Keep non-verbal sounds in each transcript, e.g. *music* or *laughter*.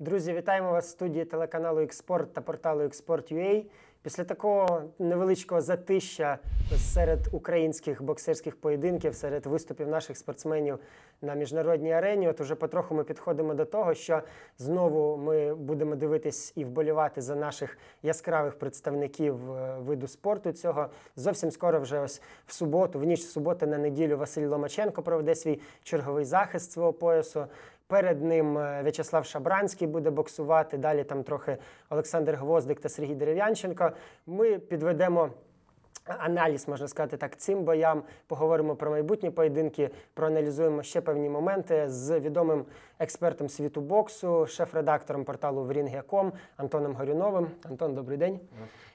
Друзі, вітаємо вас в студії телеканалу Експорт та порталу Експорт.ua. Після такого невеличкого затища серед українських боксерських поєдинків, серед виступів наших спортсменів на міжнародній арені. От уже потроху ми підходимо до того, що знову ми будемо дивитись і вболівати за наших яскравих представників е, виду спорту. Цього зовсім скоро вже ось в суботу, в ніч суботи на неділю Василь Ломаченко проведе свій черговий захист свого поясу. Перед ним е, В'ячеслав Шабранський буде боксувати. Далі там трохи Олександр Гвоздик та Сергій Дерев'янченко. Ми підведемо. Аналіз, можна сказати так, цим боям поговоримо про майбутні поєдинки, проаналізуємо ще певні моменти з відомим експертом світу боксу, шеф-редактором порталу Врінгяком Антоном Горюновим. Антон, добрий день.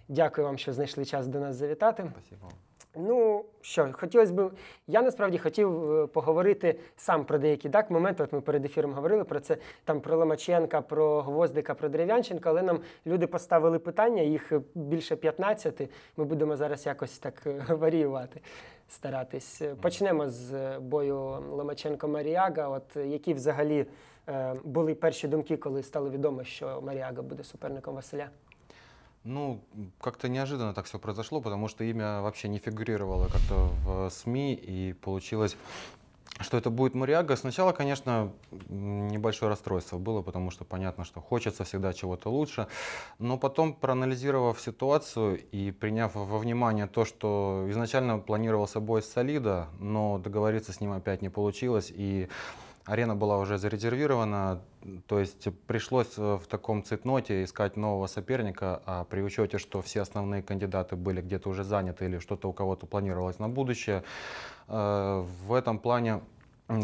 Дякую вам, що знайшли час до нас завітати. Дякую. Ну що, хотілося б, я насправді хотів е, поговорити сам про деякі так моменти. От ми перед ефіром говорили про це там про Ломаченка, про Гвоздика, про Дерев'янченка, але нам люди поставили питання, їх е, більше 15. Ми будемо зараз якось так е, варіювати, старатись. Почнемо з бою ломаченко маріага От які взагалі були перші думки, коли стало відомо, що Маріага буде суперником Василя? Ну, как-то неожиданно так все произошло, потому что имя вообще не фигурировало как-то в э, СМИ, и получилось что это будет Муриага. Сначала, конечно, небольшое расстройство было, потому что понятно, что хочется всегда чего-то лучше. Но потом, проанализировав ситуацию и приняв во внимание то, что изначально планировался бой с Солида, но договориться с ним опять не получилось, и арена была уже зарезервирована, то есть пришлось э, в таком цитноте искать нового соперника, а при учете, что все основные кандидаты были где-то уже заняты или что-то у кого-то планировалось на будущее, э, в этом плане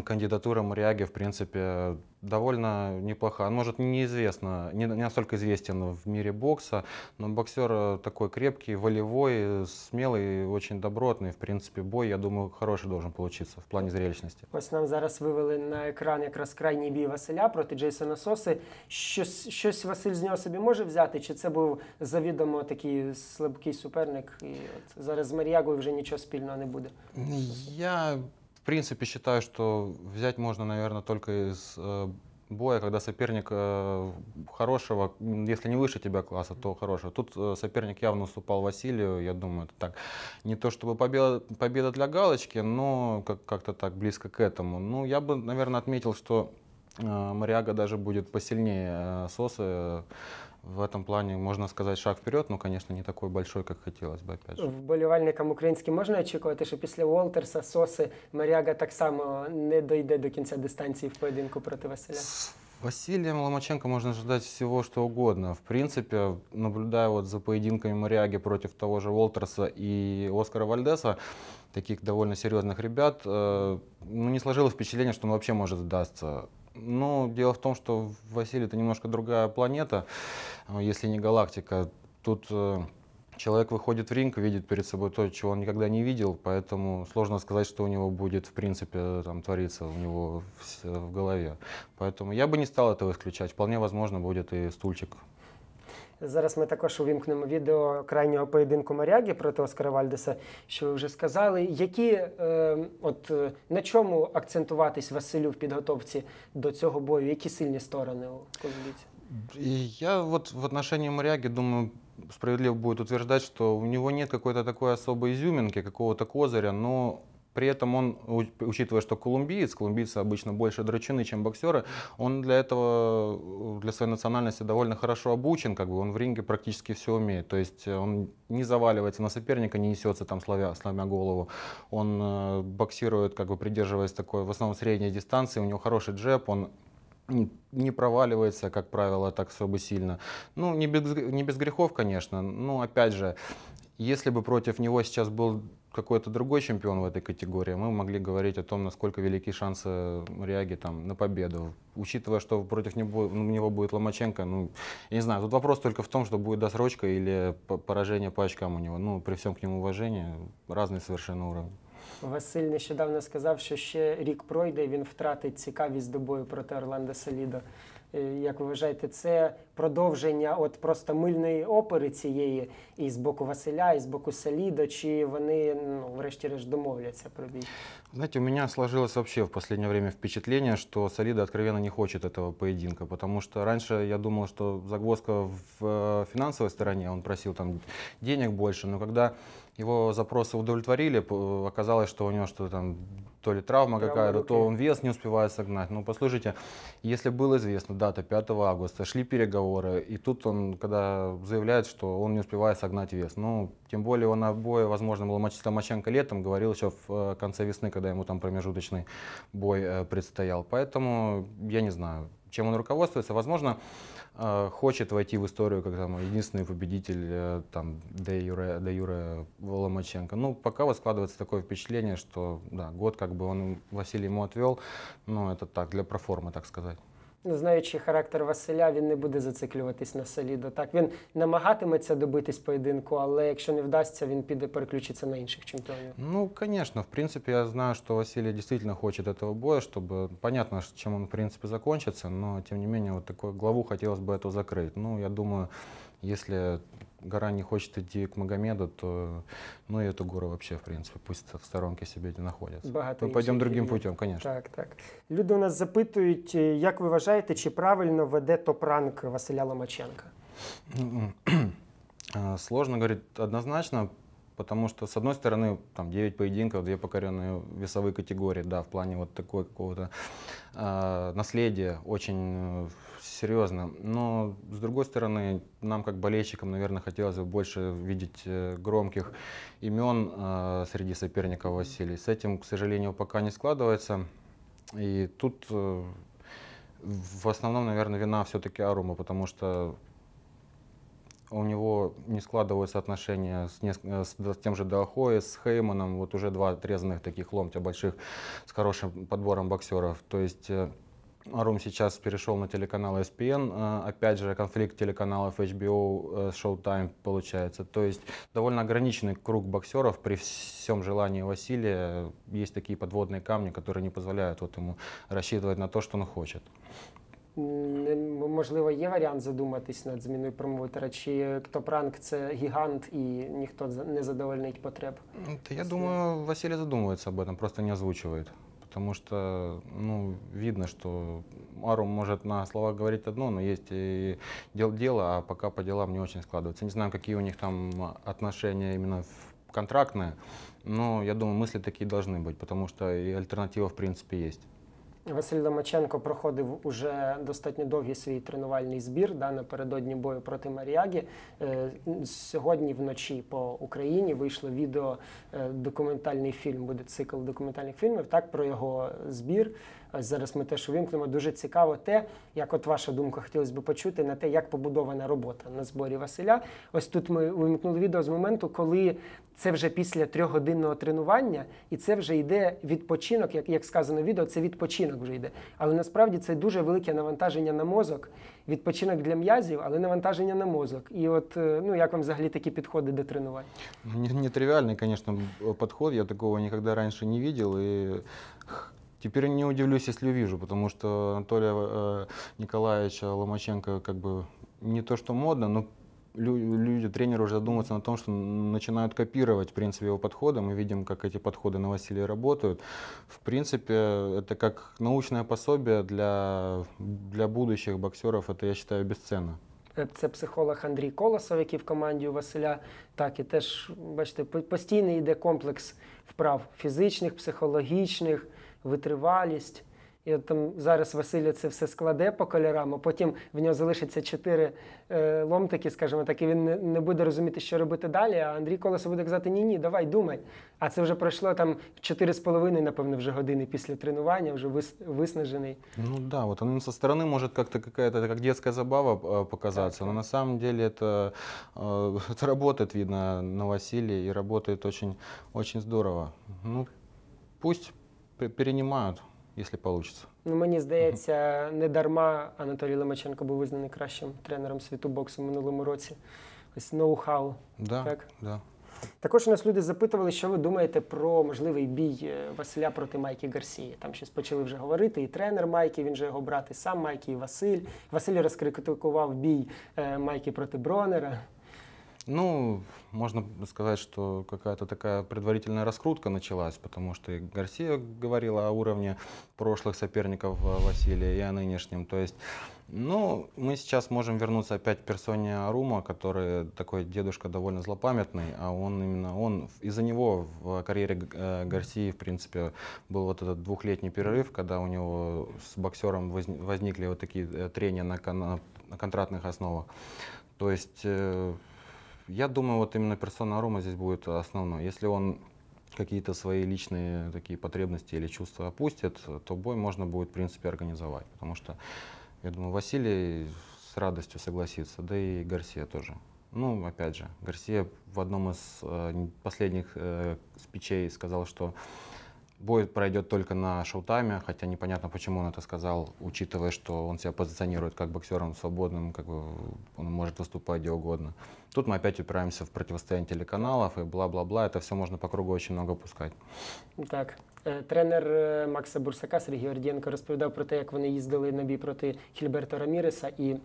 кандидатура Мариаги, в принципе, довольно неплоха. Он, может, неизвестно, не, не настолько известен в мире бокса, но боксер э, такой крепкий, волевой, смелый, очень добротний. В принципі, бой, я думаю, хороший должен получиться в плані зрелищності. Ось нам зараз вивели на екран якраз крайній бій Василя проти Джейсона Соси. Щось, Василь з нього собі може взяти? Чи це був завідомо такий слабкий суперник? І от зараз з Мар'ягою вже нічого спільного не буде. Я в принципе, считаю, что взять можно, наверное, только из э, боя, когда соперник э, хорошего, если не выше тебя класса, то хорошего. Тут э, соперник явно уступал Василию, я думаю, это так. Не то чтобы победа, победа для галочки, но как-то так близко к этому. Ну, я бы, наверное, отметил, что Мариага даже будет посильнее Сосы в этом плане, можно сказать, шаг вперед, но, конечно, не такой большой, как хотелось бы, опять же. Вболівальникам українським можна очікувати, що після Уолтерса, Соси, Маріага так само не дойде до кінця дистанції в поєдинку проти Василя? Василием Ломаченко можно ожидать всего, что угодно. В принципе, наблюдая вот за поединками Мариаги против того же Уолтерса и Оскара Вальдеса, таких довольно серьезных ребят, э, ну, не сложилось впечатление, что он вообще может сдаться. Ну, дело в том, что Василий это немножко другая планета, а если не галактика. Тут э, человек выходит в ринг, видит перед собой то, чего он никогда не видел, поэтому сложно сказать, что у него будет, в принципе, там твориться у него в, голове. Поэтому я бы не стал этого исключать. Вполне возможно будет и стульчик Зараз ми також увімкнемо відео крайнього поєдинку Маряги проти Оскара Вальдеса, що ви вже сказали. Які е, от е, на чому акцентуватись Василю в підготовці до цього бою? Які сильні сторони у козліці? Я вот в отношении Маряги думаю. справедливо будет утверждать, что у него нет какой-то такой особой изюминки, какого-то козыря, но При этом он, учитывая, что колумбиец, колумбийцы обычно больше драчины, чем боксеры, он для этого, э, для своей национальности довольно хорошо обучен, как бы он в ринге практически все умеет. То есть э, он не заваливается на соперника, не несется там славя, сломя голову. Он э, боксирует, как бы придерживаясь такой, в основном средней дистанции, у него хороший джеб, он не проваливается, как правило, так особо сильно. Ну, не без, не без грехов, конечно, но ну, опять же, если бы против него сейчас был какой-то другой чемпион в этой категории, мы могли говорить о том, насколько велики шансы Риаги там, на победу. Учитывая, что против него, ну, него будет Ломаченко, ну, я не знаю, тут вопрос только в том, что будет досрочка или поражение по очкам у него. Ну, при всем к нему уважении, разные совершенно уровни. Василь нещодавно сказав, що ще рік пройде, і він втратить цікавість до бою проти Орландо Селідо. Е, як ви вважаєте, це продовження от просто мильної опери цієї і з боку Василя, і з боку Саліда, чи вони ну, врешті-решт домовляться про бій? Знаете, у меня сложилось вообще в последнее время впечатление, что Солида откровенно не хочет этого поединка, потому что раньше я думал, что загвоздка в э, финансовой стороне, он просил там денег больше, но когда его запросы удовлетворили, оказалось, что у него что-то там то ли травма, какая-то, то он вес не успевает согнать. Ну, послушайте, если было известно, дата 5 августа, шли переговоры, и тут он, когда заявляет, что он не успевает согнать вес. Ну, тем более он о бое, возможно, Ломач... Ломаченко летом говорил еще в э, конце весны, когда ему там промежуточный бой э, предстоял. Поэтому я не знаю, чем он руководствуется. Возможно, Э, хочет войти в историю как там единственный победитель э, там де юре, де юре Ломаченко. Ну, пока вот складывается такое впечатление, что да, год как бы он Василий ему отвел, но это так, для проформы, так сказать. Ну, знаючи характер Василя, він не буде зациклюватись на Салідо. Так він намагатиметься добитись поєдинку, але якщо не вдасться, він піде переключиться на інших чемпіонів. Ну, конечно, в принципі, я знаю, що Василий действительно хочет этого бою, щоб е, понятно, чим він в принципі закончится, но тим не менее вот таку главу хотелось бы эту закрыть. Ну, я думаю, если гора не хочет идти к Магомеду, то ну и эту гору вообще, в принципе, пусть в сторонки собі знаходяться. Багато Мы пойдем другим путем, конечно. Так, так. Люди у нас запитують, как вы ви вважаєте, чи правильно веде топранк Василя Ломаченка? Ну, *clears throat* Сложно говорить однозначно, потому что, с одной стороны, там 9 поединков, две покоренные весовые категории, да, в плане вот такой какого-то э, наследия очень э, серьезно. Но, с другой стороны, нам, как болельщикам, наверное, хотелось бы больше видеть э, громких имен э, среди соперников Василий. С этим, к сожалению, пока не складывается. И тут э, в основном, наверное, вина все-таки Арума, потому что у него не складываются отношения с, не, с, с тем же Далхои, с Хейманом. Вот уже два отрезанных таких ломтя больших с хорошим подбором боксеров. То есть... Арум сейчас перешел на телеканал ESPN. Э, опять же, конфликт телеканалов HBO, э, Showtime получается. То есть довольно ограниченный круг боксеров при всем желании Василия. Есть такие подводные камни, которые не позволяют вот ему рассчитывать на то, что он хочет. Можливо, є варіант задуматись над зміною промоутера, чи пранк, це гігант і ніхто не задовольнить потреб? Та я думаю, Василий задумывается об этом, просто не озвучивает потому что ну, видно, что Арум может на словах говорить одно, но есть и дел дело, а пока по делам не очень складывается. Не знаю, какие у них там отношения именно контрактные, но я думаю, мысли такие должны быть, потому что и альтернатива в принципе есть. Василь Ломаченко проходив уже достатньо довгий свій тренувальний збір да, напередодні бою проти Маріагі. Е, сьогодні вночі по Україні вийшло відео е, документальний фільм. Буде цикл документальних фільмів. Так про його збір. Зараз ми теж увімкнемо. Дуже цікаво те, як от ваша думка хотілося б почути на те, як побудована робота на зборі Василя. Ось тут ми увімкнули відео з моменту, коли це вже після трьохгодинного тренування, і це вже йде відпочинок, як як сказано в відео, це відпочинок вже йде. Але насправді це дуже велике навантаження на мозок, відпочинок для м'язів, але навантаження на мозок. І от е, ну як вам взагалі такі підходи до тренувань? Ну, Нетривіальний, звісно, підход. Я такого ніколи раніше не бачив. І Теперь не удивлюсь, если увижу, потому что Анатолия э, Николаевича Ломаченко как бы не то что модно, но люди, тренеры уже задумываются на том, что начинают копировать, в принципе, его подходы. Мы видим, как эти подходы на Василия работают. В принципе, это как научное пособие для, для будущих боксеров. Это, я считаю, бесценно. Э, це психолог Андрій Колосов, який в команді у Василя, так і теж, бачите, постійно йде комплекс вправ фізичних, психологічних. витривалість. І от там зараз Василя це все складе по кольорам, а потім в нього залишиться чотири е, ломтики, скажімо так, і він не, не буде розуміти, що робити далі. А Андрій Колесо буде казати Ні, ні, давай, думай. А це вже пройшло там 4,5, напевно, вже години після тренування, вже вис, виснажений. Ну да, вот оно со стороны может как-то какая-то как забава показаться, так, на самом деле это, *laughs* это видно, на Василии і работает очень, здорово. Ну, пусть перенимают, якщо вийде. Ну, мені здається, не дарма Анатолій Лимаченко був визнаний кращим тренером світу боксу в минулому році. Ось ноу-хау. Да, так? Да. Також у нас люди запитували, що ви думаєте про можливий бій е, Василя проти Майки Гарсії. Там щось почали вже говорити. І тренер Майки, він же його брат, і сам Майки, і Василь. Василь розкритикував бій е, Майки проти Бронера. Ну, можно сказать, что какая-то такая предварительная раскрутка началась, потому что и Гарсия говорила о уровне прошлых соперников э, Василия и о нынешнем. То есть, ну, мы сейчас можем вернуться опять к персоне Арума, который такой дедушка довольно злопамятный, а он именно, он, из-за него в карьере э, Гарсии, в принципе, был вот этот двухлетний перерыв, когда у него с боксером возникли вот такие э, трения на, кон на контрактных основах. То есть я думаю, вот именно персона Рома здесь будет основной. Если он какие-то свои личные такие потребности или чувства опустит, то бой можно будет, в принципе, организовать. Потому что, я думаю, Василий с радостью согласится, да и Гарсия тоже. Ну, опять же, Гарсия в одном из э, последних э, спичей сказал, что Бой пройдет только на шоу-тайме, хотя непонятно, почему он это сказал, учитывая, что он себя позиционирует как боксером свободным, как бы он может выступать где угодно. Тут мы опять упираемся в противостояние телеканалов и бла-бла-бла. Это все можно по кругу очень много пускать. Так. Е, тренер е, Макса Бурсака Сергій Ордєнко розповідав про те, як вони їздили на бій проти Хільберта Раміреса і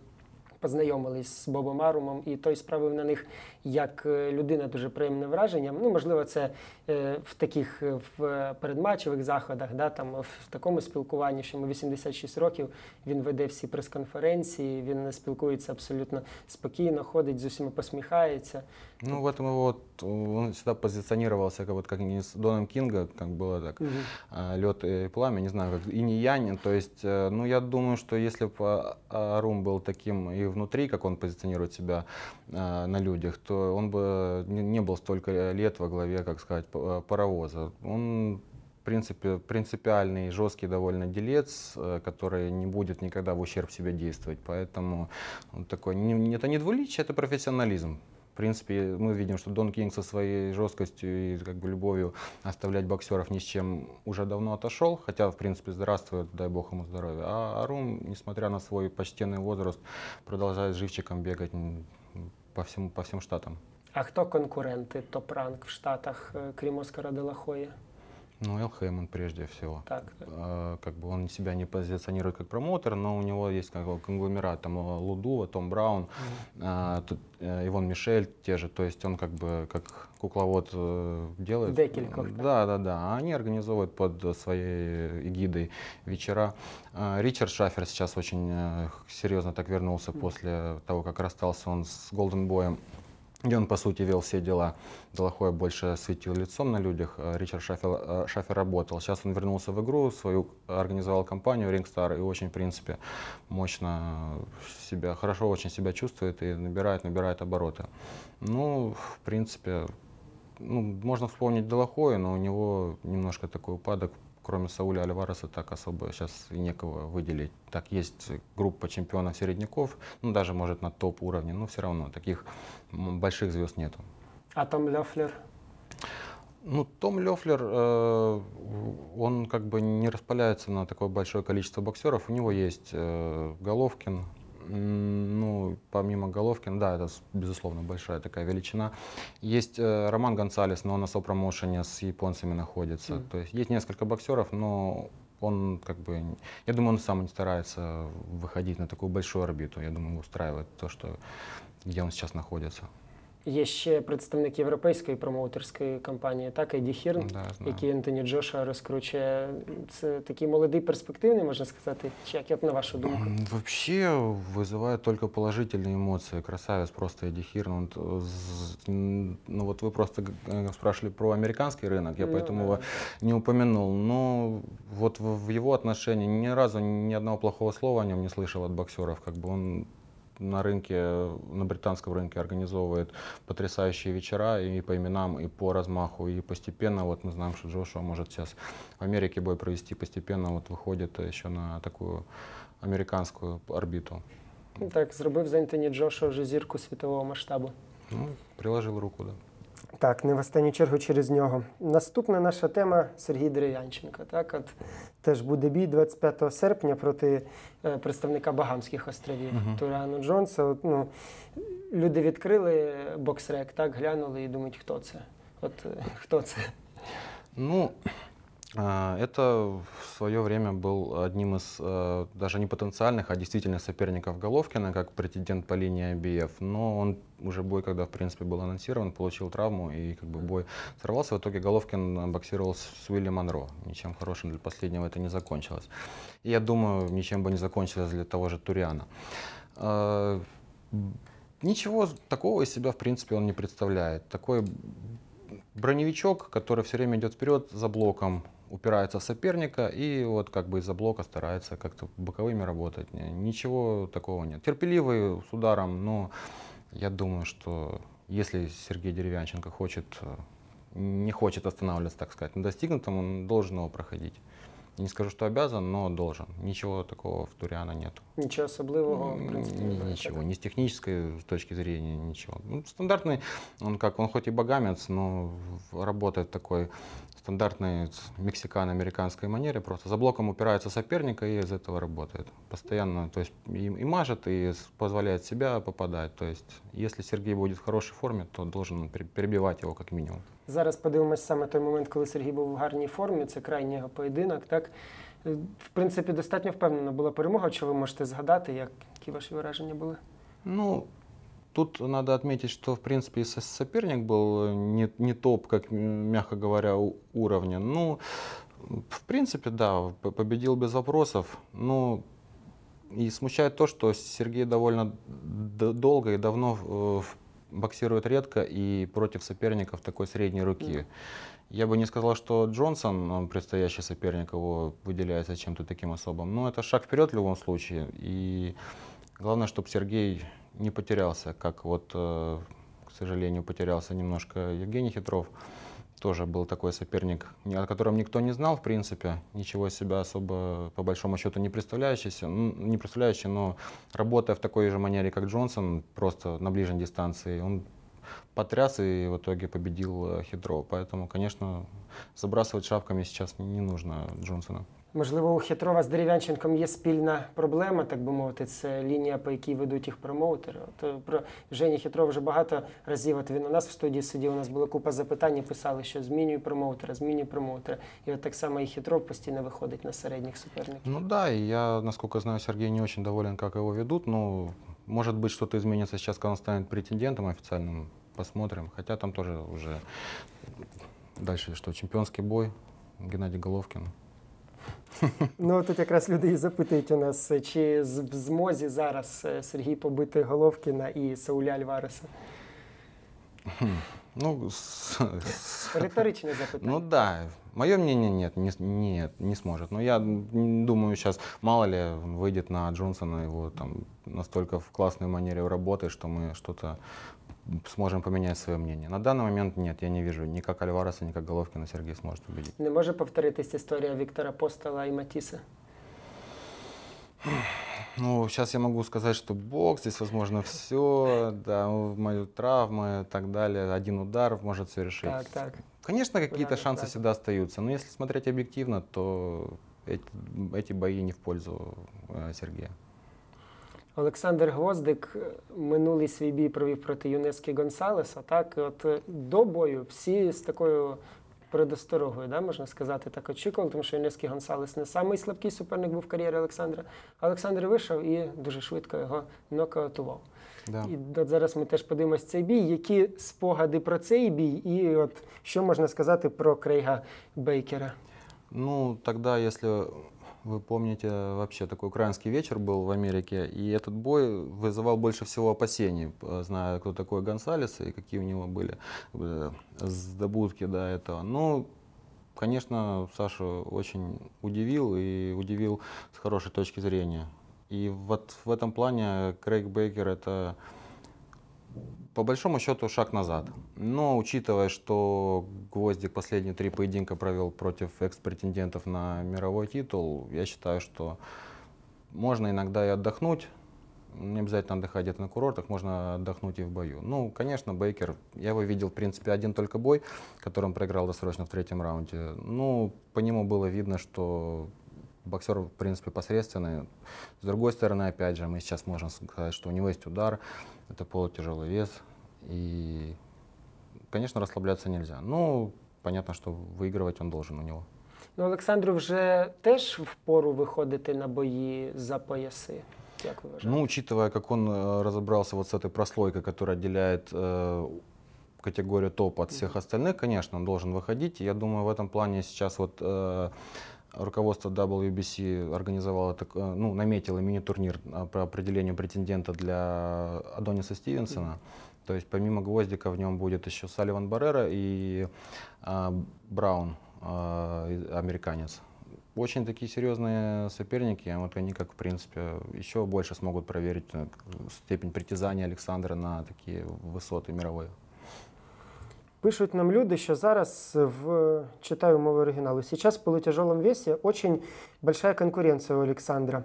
познайомились з Бобом Арумом, і той справив на них як е, людина дуже приємне враження. Ну, можливо, це е, в таких е, в передматчевих заходах, да, там в такому спілкуванні, що йому 86 років він веде всі прес-конференції, він спілкується абсолютно спокійно, ходить, з усіма посміхається. Ну, в этом вот он всегда позиционировался как вот как не с Доном Кинга, как было так, угу. лед и пламя, не знаю, как и не Янин. То есть, э, ну, я думаю, что если бы Арум был таким и внутри, как он позиционирует себя на людях, то он бы не был столько лет во главе, как сказать, паровоза. Он принципиальный, жесткий довольно делец, э, который не будет никогда в ущерб себе действовать. Поэтому он такой, не, это не двуличие, это профессионализм. В принципе, мы видим, что Дон Кинг со своей жесткостью и как бы любовью оставлять боксеров ни с чем уже давно отошел, хотя, в принципе, здравствует, дай бог ему здоровья. А Арум, несмотря на свой почтенный возраст, продолжает живчиком бегать, по всему по всем штатам. А кто конкуренты топ-ранк в Штатах, э, кроме Оскара Делахоя? Ну, Эл Хейман прежде всего. Так. Э, как бы он себя не позиционирует как промоутер, но у него есть как бы конгломерат, там э, Лудува, э, Том Браун, mm-hmm. э, тут, э, Иван Мишель те же, то есть он как бы как кукловод э, делает. Декель как Да, да, да. А они организовывают под своей эгидой вечера. Ричард Шафер сейчас очень серьезно так вернулся mm-hmm. после того, как расстался он с Голден Боем где он, по сути, вел все дела. Долохой больше светил лицом на людях. Э, Ричард Шафер, э, Шафер работал. Сейчас он вернулся в игру, свою э, организовал компанию Ringstar и очень, в принципе, мощно себя, хорошо очень себя чувствует и набирает, набирает обороты. Ну, в принципе, ну, можно вспомнить Долохоя, но у него немножко такой упадок кроме Сауля Альвареса так особо сейчас и некого выделить. Так есть группа чемпионов середняков, ну даже может на топ уровне, но все равно таких больших звезд нету. А там Лёфлер? Ну, Том Лёфлер, э, он как бы не распаляется на такое большое количество боксеров. У него есть э, Головкин, ну, помимо головки, да, это, безусловно, большая такая величина. Есть э, Роман Гонсалес, но он на сопромоушене с японцами находится. Mm. То есть есть несколько боксеров, но он как бы, я думаю, он сам не старается выходить на такую большую орбиту. Я думаю, устраивает то, что, где он сейчас находится. Є ще представник європейської промоутерської компанії, так Еді Хірн, да, який Ентоні Джоша розкручує. Це такий молодий, перспективний, можна сказати, чи як на вашу думку? Вообще вызывает только положительные эмоции. Красавец просто Эдди Хирн. Он, ну вот вы просто э, спрашивали про американский рынок, я ну, поэтому да. его не упомянул. Но вот в, в его отношении ни разу ни одного плохого слова о нем не слышал от боксеров. Как бы он на рынке, на британском рынке организовывает потрясающие вечера и по именам, и по размаху, и постепенно, вот мы знаем, что Джошуа может сейчас в Америке бой провести, постепенно вот выходит еще на такую американскую орбиту. Так, зробив з Ентоні Джошуа вже зірку світового масштабу. Ну, приложив руку, да. Так, не в останню чергу через нього. Наступна наша тема Сергій Дерев'янченко. Так, от теж буде бій 25 серпня проти е, представника Багамських островів uh -huh. Джонса. От, ну, Люди відкрили боксрек, так глянули і думають, хто це. От е, хто це. Ну, А, это в свое время был одним из э, даже не потенциальных, а действительно соперников Головкина, как претендент по линии IBF. Но он уже бой, когда в принципе был анонсирован, получил травму и как бы бой сорвался. В итоге Головкин боксировал с Уилли Монро. Ничем хорошим для последнего это не закончилось. И я думаю, ничем бы не закончилось для того же Туриана. А, ничего такого из себя, в принципе, он не представляет. Такой броневичок, который все время идет вперед за блоком, упирается в соперника и вот как бы из-за блока старается как-то боковыми работать. Ничего такого нет. Терпеливый с ударом, но я думаю, что если Сергей Деревянченко хочет, э, не хочет останавливаться, так сказать, на достигнутом, он должен его проходить. Не скажу, что обязан, но должен. ничего такого в Туріана нет ничего особливого в не Ні, нічого. Ні з технічної точки зрения, ничего Ну, стандартний, он как, он хоть и богамец, но работает такой стандартной мексикано-американской манере, просто за блоком упирается соперника и из этого работает. Постоянно, то есть и, и мажет, и позволяет себя попадать. То есть, если Сергей будет в хорошій формі, то должен перебивать його як мінімум. Зараз подивимось саме той момент, коли Сергій був в гарній формі. Це крайній його поєдинок. Так е, в принципі достатньо впевнена була перемога. Чи ви можете згадати, які ваші враження були? Ну Тут надо отметить, что, в принципе, и соперник был э, не, не топ, как, мягко говоря, уровня. Ну, в принципе, да, победил без вопросов. Ну, и смущает то, что Сергей довольно долго и давно э, боксирует редко и против соперников такой средней руки. Я бы не сказал, что Джонсон, предстоящий соперник, его выделяется чем-то таким особым. Но это шаг вперед в любом случае. И главное, чтобы Сергей не потерялся, как вот, э, к сожалению, потерялся немножко Евгений Хитров. Тоже был такой соперник, о котором никто не знал, в принципе, ничего себя особо, по большому счету, не представляющийся, ну, не представляющий, но работая в такой же манере, как Джонсон, просто на ближней дистанции, он потряс и в итоге победил э, Хитро. Поэтому, конечно, забрасывать шапками сейчас не нужно Джонсона. Можливо, у Хітрова з Дерев'янченком є спільна проблема, так би мовити, це лінія, по якій ведуть їх промоутери. От е, про Жені Хітрова вже багато разів. От він у нас в студії сидів, у нас була купа запитань, писали, що змінюй промоутера, змінюй промоутера. І от так само і Хітров постійно виходить на середніх суперників. Ну да, і я наскільки знаю, Сергій не дуже доволен, як його ведуть. Ну може бути, то зміниться зараз, коли він стане претендентом офіційним. Посмотрим. Хоча там теж вже далі що чемпіонський бой Геннадій Головкін. *laughs* Ну тут якраз люди і запитують у нас, чи в змозі зараз Сергій побити Головкіна і Сауля Альвареса? *laughs* Ну, Риторичное запытание. Ну да. Мое мнение нет, не, нет, не сможет. Но я думаю, сейчас мало ли выйдет на Джонсона его там настолько в классной манере работы, что мы что-то сможем поменять свое мнение. На данный момент нет, я не вижу ни как Альвареса, ни как Головкина Сергей сможет победить. Не может повториться история Виктора Постола и Матиса? Ну, сейчас я могу сказать, что бокс, здесь возможно все, да, ну, мою травму и так далее, один удар может все решить. Так, так. Конечно, какие-то да, шансы так. всегда остаются, но если смотреть объективно, то эти, эти бои не в пользу э, Сергея. Олександр Гвоздик е, минулий свій бій провів проти Юнески Гонсалеса. Так, от е, до бою всі з такою предосторогою, да, можна сказати, так очікували, тому що Юнеський Гонсалес не самий слабкий суперник був в кар'єрі Олександра. Олександр вийшов і дуже швидко його нокаутував. Да. І от зараз ми теж подивимося цей бій. Які спогади про цей бій, і от що можна сказати про Крейга Бейкера? Ну, тоді, якщо вы помните, вообще такой украинский вечер был в Америке, и этот бой вызывал больше всего опасений, э, зная, кто такой Гонсалес и какие у него были э, добудки до этого. Но ну, конечно, Саша очень удивил и удивил с хорошей точки зрения. И вот в этом плане Крейг Бейкер это по большому счету шаг назад. Но учитывая, что Гвоздик последние три поединка провел против экс-претендентов на мировой титул, я считаю, что можно иногда и отдохнуть. Не обязательно отдыхать где-то на курортах, можно отдохнуть и в бою. Ну, конечно, Бейкер, я его видел, в принципе, один только бой, которым проиграл досрочно в третьем раунде. Ну, по нему было видно, что боксер, в принципе, посредственный. С другой стороны, опять же, мы сейчас можем сказать, что у него есть удар, это полутяжелый вес, и, конечно, расслабляться нельзя. Ну, понятно, что выигрывать он должен у него. Ну, Олександру вже теж в пору виходити на бої за пояси. Как вы ну, учитывая, как он э, разобрался вот с этой прослойкой, которая отделяет э, категорию топ от всех остальных, конечно, он должен выходить. Я думаю, в этом плане сейчас вот э, руководство WBC организовало, так, э, ну, наметило мини-турнир а, по определению претендента для Адониса Стивенсона. То есть помимо Гвоздика в нем будет еще Салливан Баррера и э, Браун, э, американец. Очень такие серьезные соперники, вот они как, в принципе, еще больше смогут проверить э, степень притязания Александра на такие высоты мировые. Пишут нам люди, что зараз в читаю мову оригиналу. Сейчас в тяжелом весе очень большая конкуренция у Александра.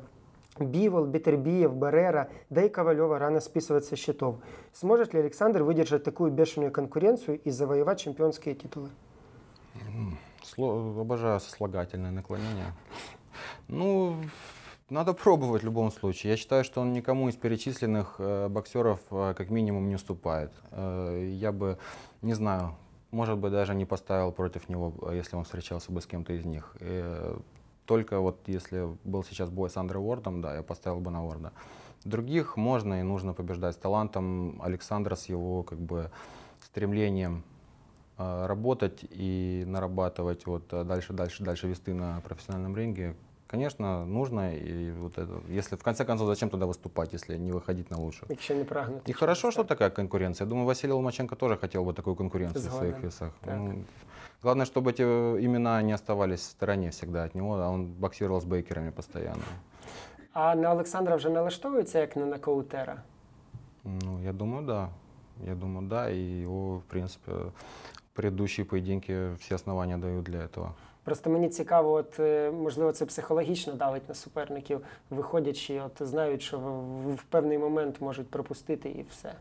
Бивол, Бетербиев, Баррера, да и Ковалева рано списывается с счетов. Сможет ли Александр выдержать такую бешеную конкуренцию и завоевать чемпионские титулы? Сло... Обожаю сослагательное наклонение. Ну, надо пробовать в любом случае. Я считаю, что он никому из перечисленных э, боксеров э, как минимум не уступает. Э, я бы, не знаю, может быть, даже не поставил против него, э, если он встречался бы с кем-то из них. И, э, только вот если был сейчас бой с Андре Уордом, да, я поставил бы на Уорда. Других можно и нужно побеждать с талантом Александра, с его как бы стремлением э, работать и нарабатывать вот дальше, дальше, дальше весты на профессиональном ринге, конечно, нужно. И вот это, если в конце концов, зачем туда выступать, если не выходить на лучшее? Еще не прагнут. И хорошо, что такая конкуренция. Я думаю, Василий Ломаченко тоже хотел бы такую конкуренцию Згоден. в своих весах. Ну, главное, чтобы эти э, имена не оставались в стороне всегда от него, а он боксировал с бейкерами постоянно. А на Олександра вже налаштовується як на нокаутера? Ну, я думаю, да. Я думаю, да. И его, в принципе, предыдущие поединки все основания дают для этого. Просто мені цікаво, от можливо, це психологічно давить на суперників, виходячи, от знають, що в в певний момент можуть пропустити і все.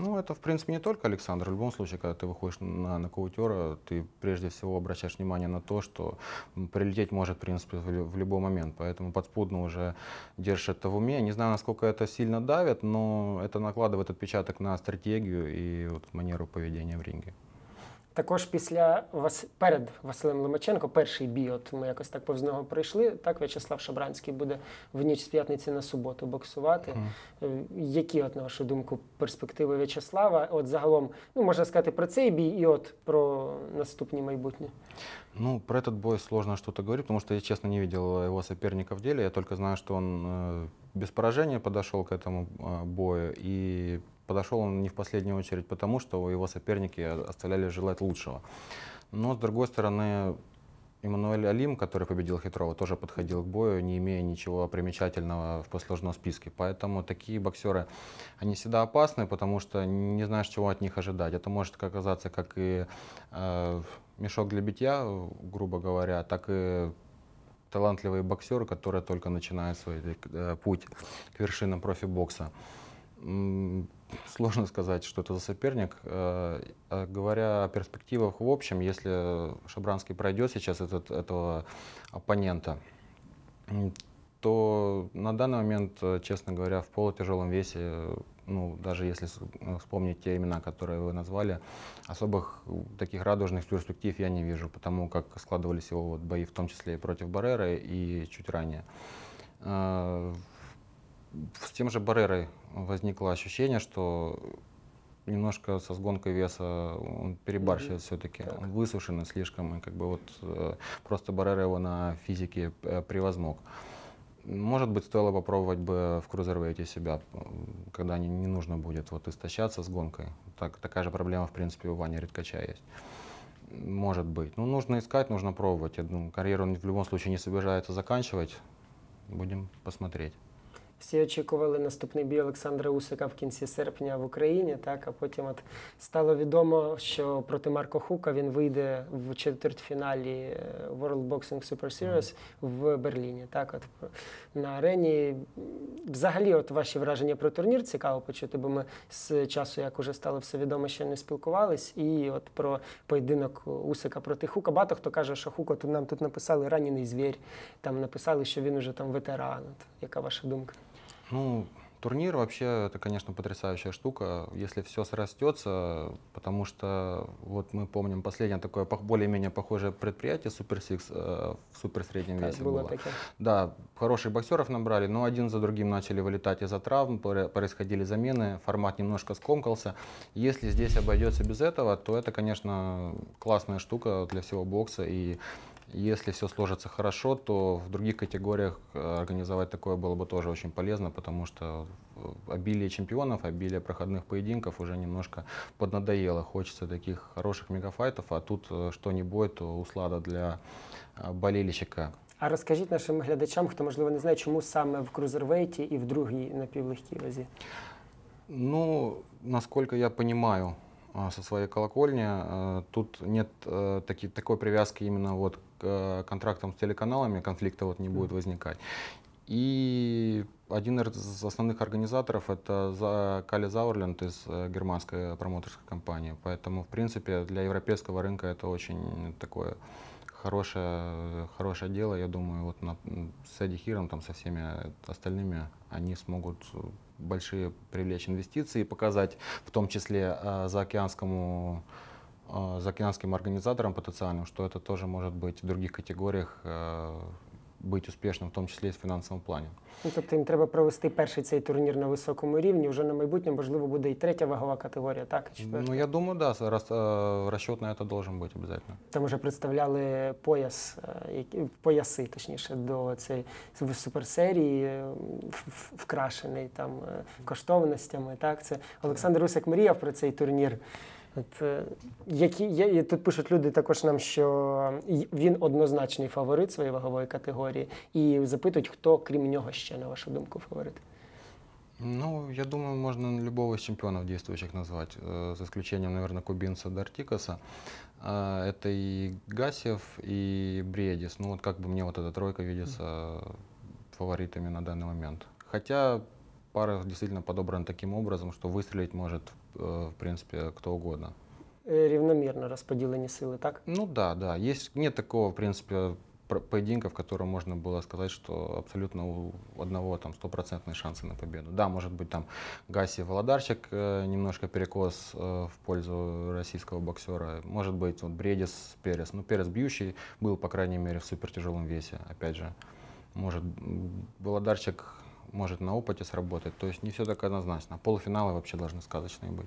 Ну, это, в принципе, не только Александр. В любом случае, когда ты выходишь на нокаутера, ты прежде всего обращаешь внимание на то, что прилететь может, в принципе, в любой момент. Поэтому подспудно уже держишь это в уме. Не знаю, насколько это сильно давит, но это накладывает отпечаток на стратегию и вот манеру поведения в ринге. Також після Вас перед Василем Ломаченко, перший бій, от ми якось так повз нього прийшли. Так, В'ячеслав Шабранський буде в ніч з п'ятниці на суботу боксувати. Mm. Які, от, на вашу думку, перспективи В'ячеслава? От загалом, ну можна сказати, про цей бій і от про наступні майбутні? Ну, про этот бой сложно что-то говорить, потому что я честно не видел э, его соперника в деле. Я только знаю, что он э, без поражения подошел к этому э, бою. И подошел он не в последнюю очередь потому, что его соперники оставляли желать лучшего. Но, с другой стороны, Эммануэль Алим, который победил Хитрова, тоже подходил к бою, не имея ничего примечательного в послужном списке. Поэтому такие боксеры, они всегда опасны, потому что не знаешь, чего от них ожидать. Это может оказаться как и э, мешок для битья, грубо говоря, так и талантливые боксеры, которые только начинают свой э, путь к вершинам профи-бокса. Сложно сказать, что это за соперник. Э, а говоря о перспективах в общем, если Шабранский пройдет сейчас этот, этого оппонента, то на данный момент, э, честно говоря, в полутяжелом весе, ну, даже если э, вспомнить те имена, которые вы назвали, особых таких радужных перспектив я не вижу, потому как складывались его вот бои, в том числе и против Баррера и чуть ранее с тем же Баррерой возникло ощущение, что немножко со сгонкой веса он перебарщивает mm-hmm. все-таки. Он высушенный слишком, и как бы вот э, просто Баррера его на физике э, превозмог. Может быть, стоило попробовать бы в крузервейте себя, когда не, не нужно будет вот истощаться с гонкой. Так, такая же проблема, в принципе, у Вани Редкача есть. Может быть. Ну, нужно искать, нужно пробовать. Я думаю, карьеру он в любом случае не собирается заканчивать. Будем посмотреть. всі очікували наступний бій Олександра Усика в кінці серпня в Україні. Так а потім от стало відомо, що проти Марко Хука він вийде в четвертьфіналі е, World Boxing Super Series в Берліні. Так, от на арені взагалі, от ваші враження про турнір цікаво почути, бо ми з часу, як уже стало все відомо, ще не спілкувались. І от про поєдинок Усика проти Хука. Багато хто каже, що Хука тут нам тут написали ранений звір, там написали, що він уже там ветеран. От, яка ваша думка? Ну, турнир вообще, это, конечно, потрясающая штука, если все срастется, потому что вот мы помним последнее такое более-менее похожее предприятие Супер Сикс э, в суперсреднем так весе было. было. Да, хороших боксеров набрали, но один за другим начали вылетать из-за травм, происходили замены, формат немножко скомкался. Если здесь обойдется без этого, то это, конечно, классная штука для всего бокса и если все сложится хорошо, то в других категориях э, организовать такое было бы тоже очень полезно, потому что э, обилие чемпионов, обилие проходных поединков уже немножко поднадоело. Хочется таких хороших мегафайтов, а тут э, что не будет, то услада для болельщика. А расскажите нашим глядачам, кто, возможно, не знает, чему саме в крузервейте и в на напівлегкій вазі? Ну, насколько я понимаю, а, со своей колокольни. Тут нет таки, такой привязки именно вот Э, контрактам с телеканалами конфликта вот не будет возникать. И один из основных организаторов это Кали Зауэрленд из э, германской промоторской компании. Поэтому, в принципе, для европейского рынка это очень такое хорошее, хорошее дело. Я думаю, вот на, с Эдди Хиром, там, со всеми остальными они смогут большие привлечь инвестиции и показать, в том числе э, заокеанскому Э, за кинанским организатором потенциальным, что это тоже может быть в других категориях э, бути успішним, в тому числі і в фінансовому плані. Ну, Тобто їм треба провести перший цей турнір на високому рівні. Вже на майбутнє, можливо, буде і третя вагова категорія, так? І ну, я думаю, так. Да, раз, э, розчет на це должен бути обов'язково. Там вже представляли пояс, пояси, точніше, до цієї суперсерії, е, вкрашений там е, коштовностями. Так? Це Олександр Русик мріяв про цей турнір. От, е, які є, Тут пишуть люди також нам, що він однозначний фаворит своєї вагової категорії, і запитують, хто крім нього ще, на вашу думку, фаворит. Ну, я думаю, можна любого з чемпионов действующих назвать, е, за исключением, наверное, кубинца Дартикаса. Это е, и Гасев, і Бредис. Ну, от как бы мне вот тройка видится фаворитами на даний момент. Хотя пара действительно подобрана таким образом, що выстрелить может Э, в принципе, кто угодно. Э, Рівномірно розподілені силы так? Ну да, да. Есть, нет такого, в принципе, поединка, в котором можно было сказать, что абсолютно у одного там стопроцентные шансы на победу. Да, может быть, там Гаси Володарчик э, немножко перекос в пользу российского боксера. Может быть, вот Бредис, Перес. Ну, Перес бьющий был, по крайней мере, в супертяжелом весе, опять же. Может, Володарчик может на опыте сработать. То есть не все так однозначно. Полуфиналы вообще должны сказочные быть.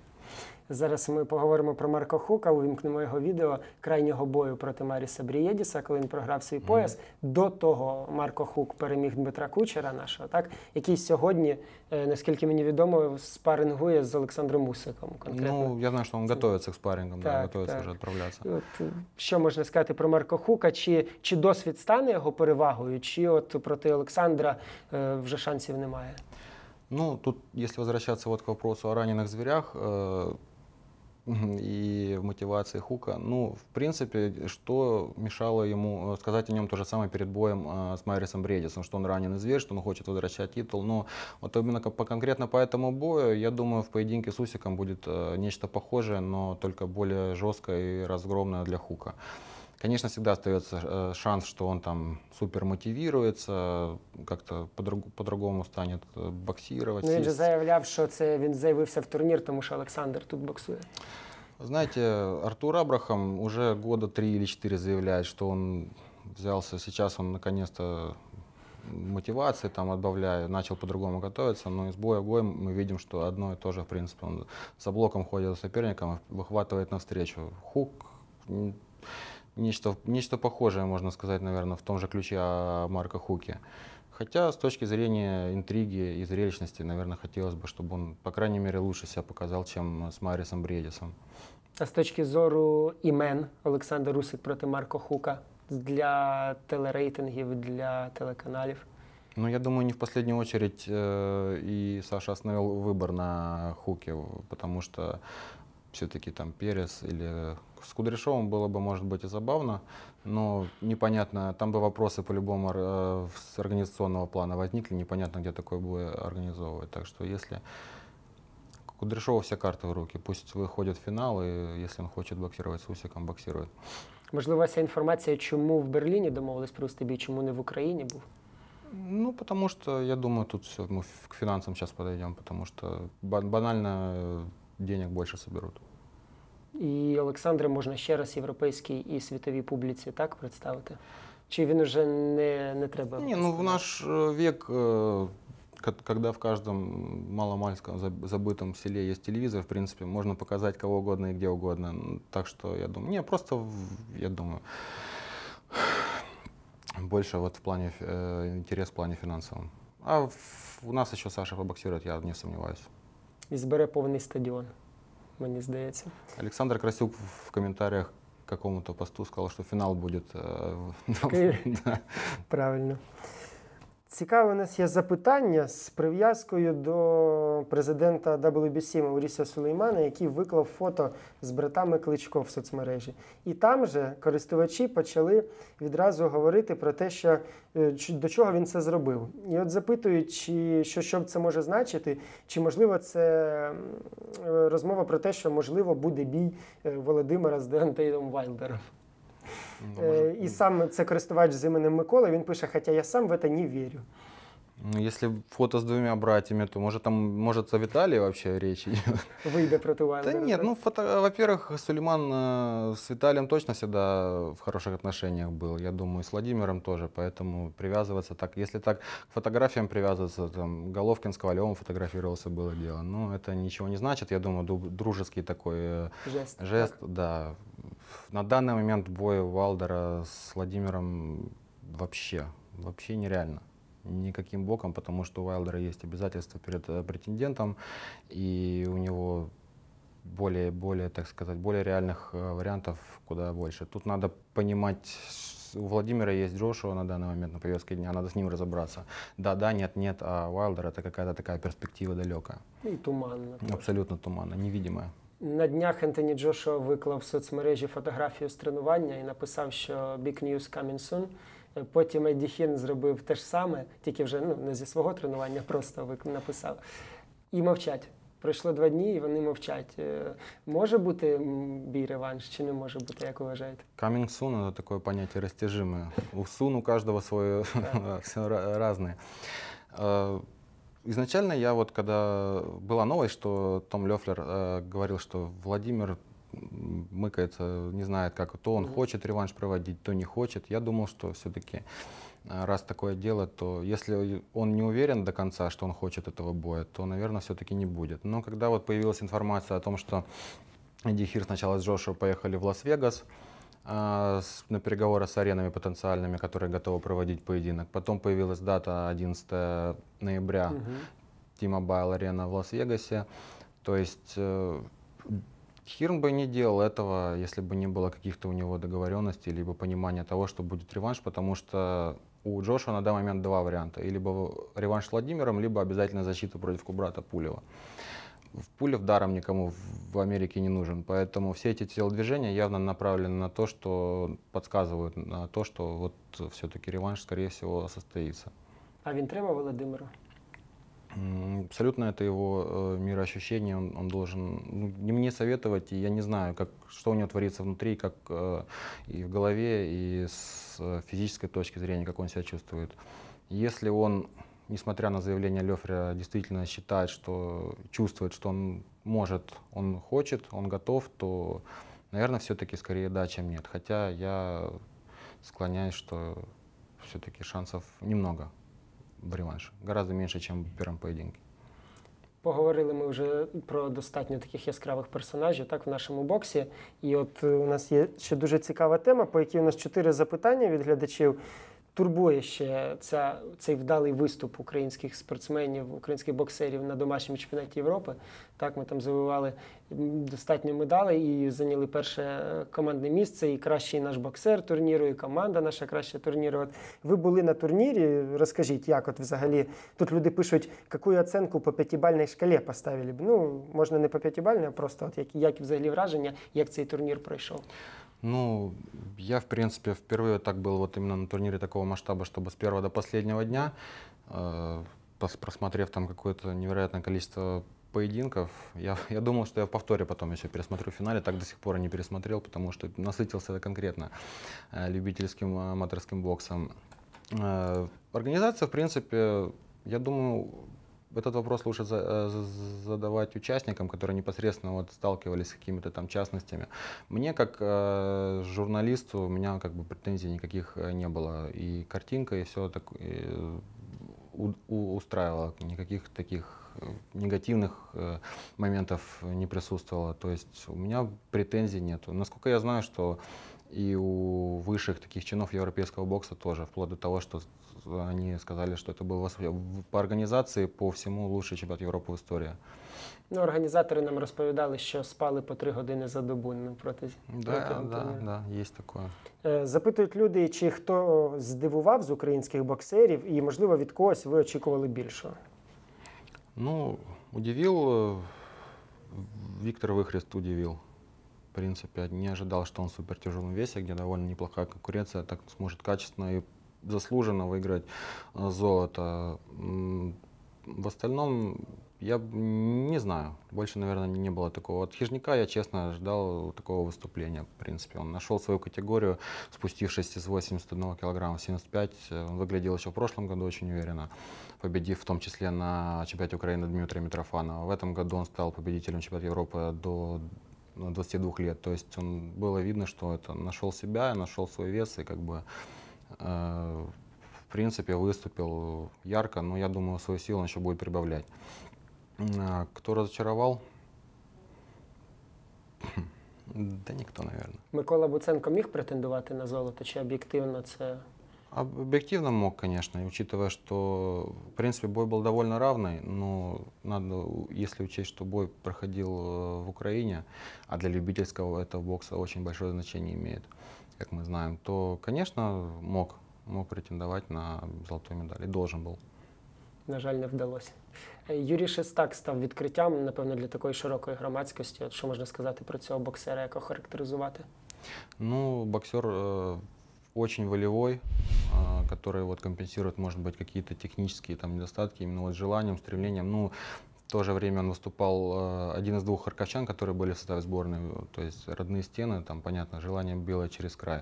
Зараз ми поговоримо про Марко Хука, увімкнемо його відео крайнього бою проти Маріса Брієдіса, коли він програв свій пояс. До того Марко Хук переміг Дмитра Кучера, нашого, так який сьогодні, е, наскільки мені відомо, спарингує з Олександром Мусиком. Конкретно. Ну я знаю, що він готується к спарингам, так, да, готується так. вже відправлятися. От, Що можна сказати про Марко Хука? Чи чи досвід стане його перевагою, чи от проти Олександра е, вже шансів немає? Ну, тут, если возвращаться вот к вопросу о раненых зверях э, и мотивации Хука, ну, в принципе, что мешало ему э, сказать о нем то же самое перед боем э, с Майрисом Бредисом, что он раненый зверь, что он хочет возвращать титул, но вот именно по, конкретно по этому бою, я думаю, в поединке с Усиком будет э, нечто похожее, но только более жесткое и разгромное для Хука. Конечно, всегда остается э, шанс, что он там супер мотивируется, как-то по-другому станет э, боксировать. Ну він же заявляв, що це він заявився в турнир, потому что Александр тут боксует. Знаете, Артур Абрахам уже года три или четыре заявляет, что он взялся, сейчас он наконец-то мотивации там отбавляю, начал по-другому готовиться, но из боя в бой мы видим, что одно и то же, в принципе, он за блоком ходит с соперником, выхватывает навстречу. Хук, нечто, нечто похожее, можно сказать, наверное, в том же ключе о Марко Хуке. Хотя с точки зрения интриги и зрелищности, наверное, хотелось бы, чтобы он, по крайней мере, лучше себя показал, чем с Марисом Бредісом. А с точки зору імен Олександр Русик проти Марко Хука для телерейтингів, для телеканалів. Ну, я думаю, не в последнюю очередь э, и Саша остановил выбор на Хуке, потому что все-таки там Перес или с Кудряшовым было бы, может быть, и забавно, но непонятно, там бы вопросы по-любому э, с организационного плана возникли, непонятно, где такое будет организовывать. Так что если Кудряшову все карты в руки, пусть выходит в финал, и если он хочет боксировать с Усиком, боксирует. Можливо, у вас є інформація, чому в Берліні домовились провести бій, чему не в Украине? був? Ну, потому что, я думаю, тут все, мы к финансам сейчас подойдем, потому что банально денег больше соберут. І Олександра можна ще раз європейській і світовій публіці так представити? Чи він уже не не треба? Ні, ну в наш э, век, э, когда в каждом маломальском забытом селе есть телевизор, в принципе, можно показать кого угодно и где угодно. Так что я думаю, не, просто я думаю, больше вот в плане, э, интерес в плане финансовом. А в, у нас еще Саша побоксирует, я не сомневаюсь і збере повний стадіон, мені здається. Олександр Красюк в коментарях какому-то посту сказал, что финал будет. Э, *laughs* Правильно. Цікаве у нас є запитання з прив'язкою до президента WBC Маурісія Сулеймана, який виклав фото з братами Кличко в соцмережі. І там же користувачі почали відразу говорити про те, що е, до чого він це зробив. І от запитують, чи що, що це може значити, чи можливо це е, розмова про те, що можливо буде бій е, Володимира з Дентейдом Вайлдером. Ну, Може... І сам це користувач з іменем Микола, він пише, хоча я сам в це не вірю. Ну, если фото с двумя братьями, то может там может о Виталии вообще речь идет. Выйда протувана. Да нет, ну фото, во-первых, Сулейман э, с Виталием точно всегда в хороших отношениях был. Я думаю, с Владимиром тоже, поэтому привязываться так. Если так к фотографиям привязываться, там Головкин с Ковалевым фотографировался, было дело. Но это ничего не значит. Я думаю, дружеский такой э, жест. жест так. Да, на данный момент бой Валдера с Владимиром вообще, вообще нереально никаким боком, потому что у Уайлдера есть обязательства перед э, претендентом, и у него более, более, так сказать, более реальных э, вариантов куда больше. Тут надо понимать, у Владимира есть Джошуа на данный момент на повестке дня, надо с ним разобраться. Да, да, нет, нет, а Уайлдер это какая-то такая перспектива далекая. И ну, туманная. Абсолютно туманная, невидимая. На днях Ентоні Джошо виклав в соцмережі фотографію з тренування і написав, що «Big news coming soon». Потім Еді Хін зробив те ж саме, тільки вже ну, не зі свого тренування, просто написав. І мовчать. Пройшло два дні, і вони мовчать. Е, може бути бій реванш, чи не може бути, як вважаєте? Coming soon — это такое понятие растяжимое. У сун у каждого свое *laughs* разное. Е, Изначально я вот, когда была новость, что Том Лёфлер э, говорил, что Владимир мыкается, не знает, как то он хочет реванш проводить, то не хочет. Я думал, что все-таки э, раз такое дело, то если он не уверен до конца, что он хочет этого боя, то, наверное, все-таки не будет. Но когда вот появилась информация о том, что Эдди Хир сначала с Джошуа поехали в Лас-Вегас, mm а, на переговоры с аренами потенциальными, которые готовы проводить поединок. Потом появилась дата 11 ноября угу. T-Mobile Arena в Лас-Вегасе. То есть э, Хирн бы не делал этого, если бы не было каких-то у него договоренностей, либо понимания того, что будет реванш, потому что у Джошуа на данный момент два варианта. Либо реванш с Владимиром, либо обязательно защита против Кубрата Пулева в пуле даром никому в Америке не нужен. Поэтому все эти телодвижения явно направлены на то, что подсказывают на то, что вот все-таки реванш, скорее всего, состоится. А він треба Володимиру? Абсолютно это его э, мироощущение, он, он должен ну, не мне советовать, и я не знаю, как, что у него творится внутри, как э, и в голове, и с э, физической точки зрения, как он себя чувствует. Если он несмотря на заявление Лёфря, действительно считает, что чувствует, что он может, он хочет, он готов, то, наверное, все-таки скорее да, чем нет. Хотя я склоняюсь, что все-таки шансов немного в реванше. Гораздо меньше, чем в первом поединке. Поговорили ми вже про достатньо таких яскравих персонажів так в нашому боксі. І от у нас є ще дуже цікава тема, по якій у нас чотири запитання від глядачів. турбує ще ця, цей вдалий виступ українських спортсменів, українських боксерів на домашньому чемпіонаті Європи. Так, ми там завивали достатньо медалей і зайняли перше е, командне місце. І кращий наш боксер турніру, і команда наша краща турніру. От ви були на турнірі. Розкажіть, як от взагалі тут люди пишуть, яку оценку по п'ятибальній шкалі поставили б. Ну можна не по п'ятибальній, а просто от як, як взагалі враження, як цей турнір пройшов. Ну, я, в принципе, впервые так был вот именно на турнире такого масштаба, чтобы с первого до последнего дня, э, просмотрев там какое-то невероятное количество поединков. Я, *laughs* я думал, что я в повторе потом еще пересмотрю в финале, так до сих пор и не пересмотрел, потому что насытился это конкретно э, любительским э, аматорским боксом. Э, организация, в принципе, я думаю, этот вопрос лучше за, э, задавать участникам, которые непосредственно вот сталкивались с какими-то там частностями. Мне как э, журналисту, у меня как бы претензий никаких э, не было. И картинка, и все так, и, э, у, у, устраивало. Никаких таких негативных э, моментов не присутствовало. То есть у меня претензий нету. Насколько я знаю, что и у высших таких чинов европейского бокса тоже, вплоть до того, что они сказали, что это был по организации по всему лучший чемпионат Європи в історії. Ну, організатори нам розповідали, що спали по три години за добу проти. Да, проти да, да, є таке. Е, запитують люди, чи хто здивував з українських боксерів, і, можливо, від когось ви очікували більшого? Ну, удивил. Е, Виктор Выхрест удивил. В принципе, не ожидал, что он в супертяжелом весе, где довольно неплохая конкуренция, так сможет качественно и заслуженно выиграть э, золото. В остальном я не знаю. Больше, наверное, не было такого. От Хижняка я, честно, ждал такого выступления, в принципе. Он нашел свою категорию, спустившись из 81 килограмма в 75. Он выглядел еще в прошлом году очень уверенно, победив в том числе на чемпионате Украины Дмитрия Митрофанова. В этом году он стал победителем чемпионата Европы до 22 ну, лет. То есть он, было видно, что это нашел себя, нашел свой вес и как бы Э, в принципе, выступил ярко, но я думаю, свою силу он еще будет прибавлять. Э, кто разочаровал? Хм, да никто, наверное. Микола Буценко міг претендувати на золото, чи объективно, это? Объективно мог, конечно, учитывая, что, в принципе, бой был довольно равный, но надо, если учесть, что бой проходил э, в Украине, а для любительского этого бокса очень большое значение имеет, как мы знаем, то, конечно, мог, мог претендовать на золотую медаль и должен был. На жаль, не вдалося. Юрій Шестак став відкриттям, напевно, для такої широкої громадськості. От що можна сказати про цього боксера, як охарактеризувати? Ну, боксер э, очень волевой, э, который вот компенсирует, может быть, какие-то технические там недостатки именно вот желанием, стремлением. Ну, в то же время он выступал э, один из двух харьковчан, которые были в составе сборной. То есть родные стены, там, понятно, желание белое через край.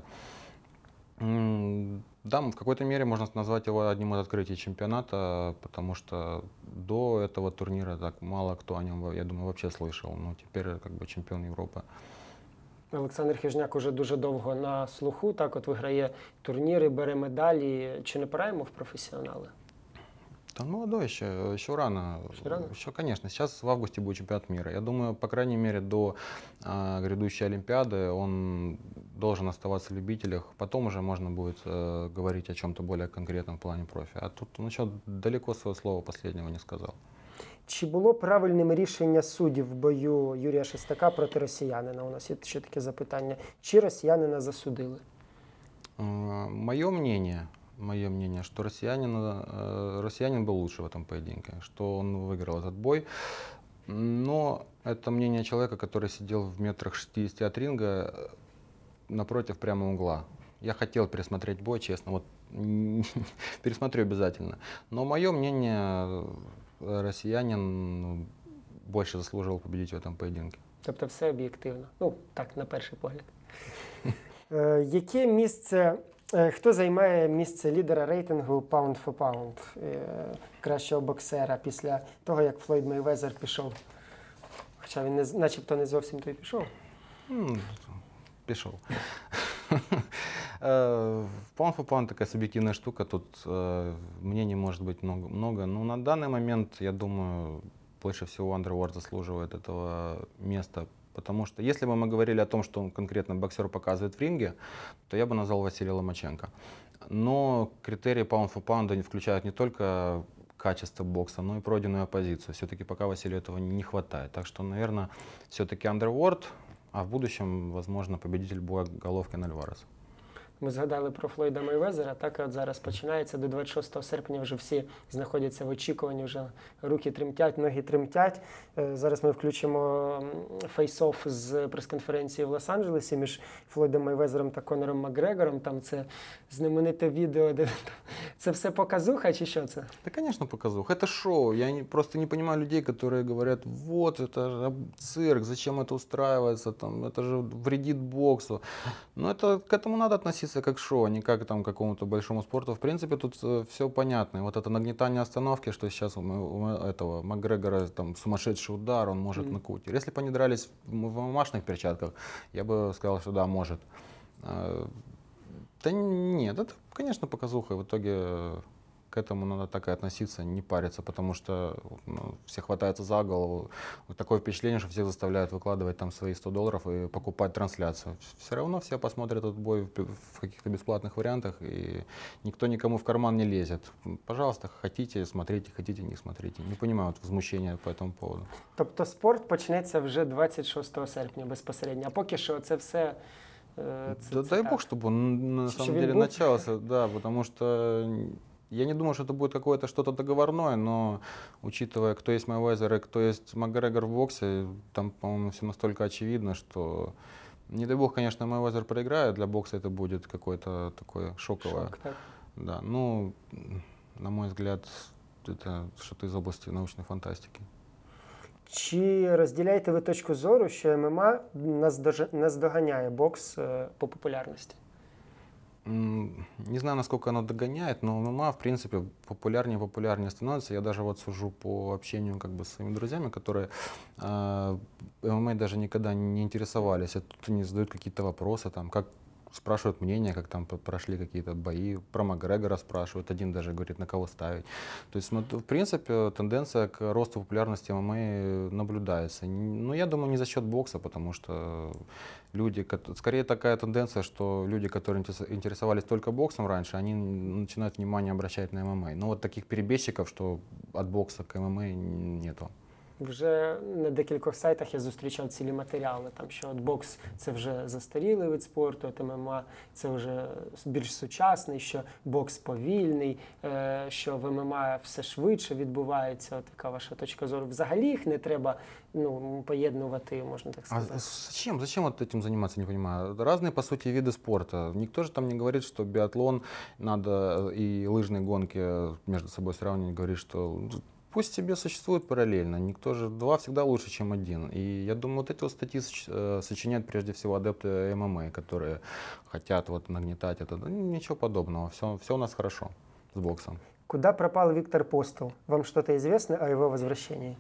Да, в какой-то мере можно назвать его одним из открытий чемпионата, потому что до этого турнира так мало кто о нем, я думаю, вообще слышал. но теперь как бы чемпион Европы. Олександр Хижняк уже дуже довго на слуху. Так, от виграє турніри, бере медалі. Чи не пора йому в професіонали? Да молодой еще, еще рано. Еще рано? Еще, конечно. Сейчас в августе будет чемпионат мира. Я думаю, по крайней мере, до э, грядущей Олимпиады он должен оставаться в любителях. Потом уже можно будет э, говорить о чем-то более конкретном в плане профи. А тут он еще далеко свое слово последнего не сказал. Чи було правильним рішення суддів в бою Юрія Шестака проти росіянина? У нас є ще таке запитання. Чи росіянина засудили? Моє мнение – мое мнение, что россиянин, э, россиянин был лучше в этом поединке, что он выиграл этот бой. Но это мнение человека, который сидел в метрах 60 от ринга э, напротив прямо угла. Я хотел пересмотреть бой, честно, вот *laughs* пересмотрю обязательно. Но мое мнение, э, россиянин ну, больше заслужил победить в этом поединке. Тобто все объективно, Ну, так, на первый погляд. Яке місце Е, хто займає місце лідера рейтингу Pound for Pound, е, кращого боксера після того, як Флойд Мейвезер пішов? Хоча він не, начебто не зовсім той пішов. Пішов. *laughs* Е, pound for pound, така суб'єктивна штука. Тут мені может быть много, много. Ну, на даний момент, я думаю, більше всего Underworld заслуживает этого места Потому что если бы мы говорили о том, что он конкретно боксер показывает в ринге, то я бы назвал Василия Ломаченко. Но критерии паунд for паунда включают не только качество бокса, но и пройденную оппозицию. Все-таки пока Василию этого не хватает. Так что, наверное, все-таки Underworld, а в будущем, возможно, победитель боя Головкин Альварес. Ми згадали про Флойда Мейвезера, так і от зараз починається до 26 серпня. Вже всі знаходяться в очікуванні. Вже руки тремтять, ноги тремтять. Е, зараз ми включимо фейс-офф з прес-конференції в Лос-Анджелесі між Флойдом Мейвезером та Конором Макгрегором. Там це знамените відео, де *laughs* це все показуха, чи що це? Та, звісно, показуха. Це шоу. Я просто не розумію людей, які говорять, вот це цирк, зачем це устраивается, там це ж вредит боксу. Ну, это к этому надо относиться себя как шоу, а не как там какому-то большому спорту. В принципе, тут э, все понятно. И вот это нагнетание остановки, что сейчас у, у этого Макгрегора там сумасшедший удар, он может mm. -hmm. на кутер. Если бы они дрались в мамашных перчатках, я бы сказал, что да, может. А, да нет, это, конечно, показуха. в итоге э, к этому надо так и относиться, не париться, потому что ну, все хватаются за голову. Вот такое впечатление, что все заставляют выкладывать там свои 100 долларов и покупать трансляцию. Все равно все посмотрят этот бой в каких-то бесплатных вариантах, и никто никому в карман не лезет. Пожалуйста, хотите, смотрите, хотите, не смотрите. Не понимаю вот, возмущения по этому поводу. Тобто спорт почнеться вже 26 серпня безпосередньо. А поки що це все Це, да це дай так. Бог, чтобы он на самом деле начался, да, потому что я не думаю, что это будет какое-то что-то договорное, но учитывая, кто есть Майвайзер и кто есть Макгрегор в боксе, там, по-моему, все настолько очевидно, что не дай бог, конечно, Майвайзер проиграет, для бокса это будет какое-то такое шоковое. Шок, так. Да, ну, на мой взгляд, это что-то из области научной фантастики. Чи розділяєте вы точку зору, что ММА нас наздоганяє бокс по популярности? не знаю, насколько она догоняет, но ММА, в принципе, популярнее и популярнее становится. Я даже вот сужу по общению как бы с своими друзьями, которые э, ММА даже никогда не интересовались. И тут они задают какие-то вопросы, там, как спрашивают мнение, как там прошли какие-то бои, про Макгрегора спрашивают, один даже говорит, на кого ставить. То есть, ну, в принципе, тенденция к росту популярности ММА наблюдается. Но ну, я думаю, не за счет бокса, потому что люди, скорее такая тенденция, что люди, которые интересовались только боксом раньше, они начинают внимание обращать на ММА. Но вот таких перебежчиков, что от бокса к ММА нету. Вже на декількох сайтах я зустрічав цілі матеріали, там що от бокс це вже застарілий вид спорту, от ММА це вже більш сучасний, що бокс повільний, е, що в ММА все швидше відбувається. От така ваша точка зору. Взагалі їх не треба ну, поєднувати, можна так сказати. А зачем? Зачем от этим займатися? не розумію. Разні по суті види спорту. Ніхто ж там не говорить, що біатлон треба і э, лижні гонки між собою сравнивать, говорит, що. пусть себе существует параллельно. Никто же два всегда лучше, чем один. И я думаю, вот эти вот статьи э, сочиняют прежде всего адепты ММА, которые хотят вот нагнетать это. ничего подобного. Все, все у нас хорошо с боксом. Куда пропал Виктор Постол? Вам что-то известно о его возвращении?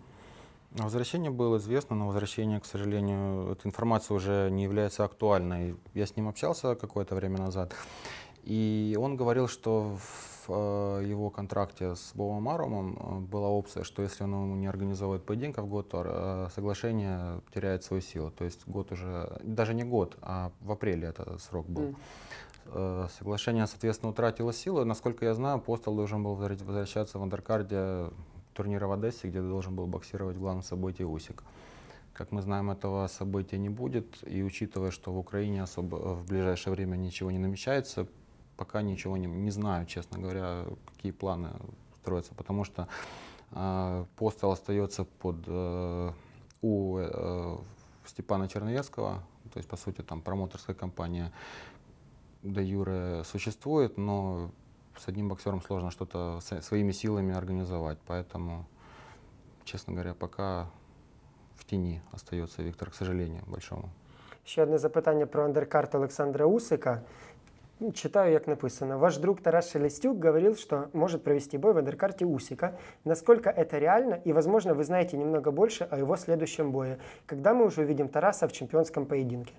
Возвращение было известно, но возвращение, к сожалению, эта информация уже не является актуальной. Я с ним общался какое-то время назад, и он говорил, что в Э, его контракте с Бобом Арумом э, была опция, что если он ему не организовывает поединка в год, то э, соглашение теряет свою силу. То есть год уже, даже не год, а в апреле этот срок был. Mm соглашение, соответственно, утратило силу. Насколько я знаю, Постол должен был возвращаться в андеркарде турнира в Одессе, где должен был боксировать в главном событии Усик. Как мы знаем, этого события не будет, и учитывая, что в Украине особо в ближайшее время ничего не намечается, пока ничего не, не знаю, честно говоря, какие планы строятся, потому что э, а, постел остается под э, у э, Степана Черноверского, то есть, по сути, там промоторская компания до Юры существует, но с одним боксером сложно что-то своими силами организовать, поэтому, честно говоря, пока в тени остается Виктор, к сожалению, большому. Ще одне запитання про андеркарт Олександра Усика. Ну, читаю, как написано. Ваш друг Тарас Шелестюк говорил, что может провести бой в андеркарте Усика. Насколько это реально? И, возможно, вы знаете немного больше о его следующем бое. Когда мы уже увидим Тараса в чемпионском поединке?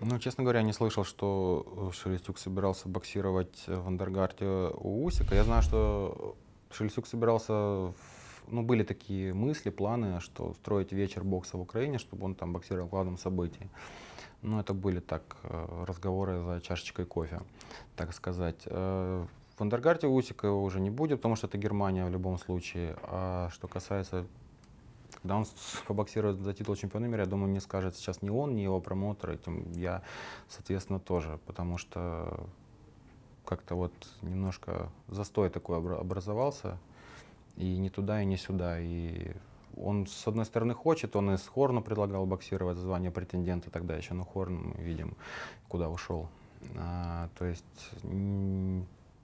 Ну, честно говоря, не слышал, что Шелестюк собирался боксировать в андергарте у Усика. Я знаю, что Шелестюк собирался... В... Ну, были такие мысли, планы, что строить вечер бокса в Украине, чтобы он там боксировал в главном событии. Ну, это были так э, разговоры за чашечкой кофе, так сказать. Э, в Андергарте Усика его уже не будет, потому что это Германия в любом случае. А что касается, когда он побоксирует за титул чемпиона мира, я думаю, не скажет сейчас ни он, ни его промоутер, этим я, соответственно, тоже, потому что как-то вот немножко застой такой образовался, и не туда, и не сюда, и он, с одной стороны, хочет, он из Хорна предлагал боксировать звание претендента тогда еще, но Хорн, видим, куда ушел. А, то есть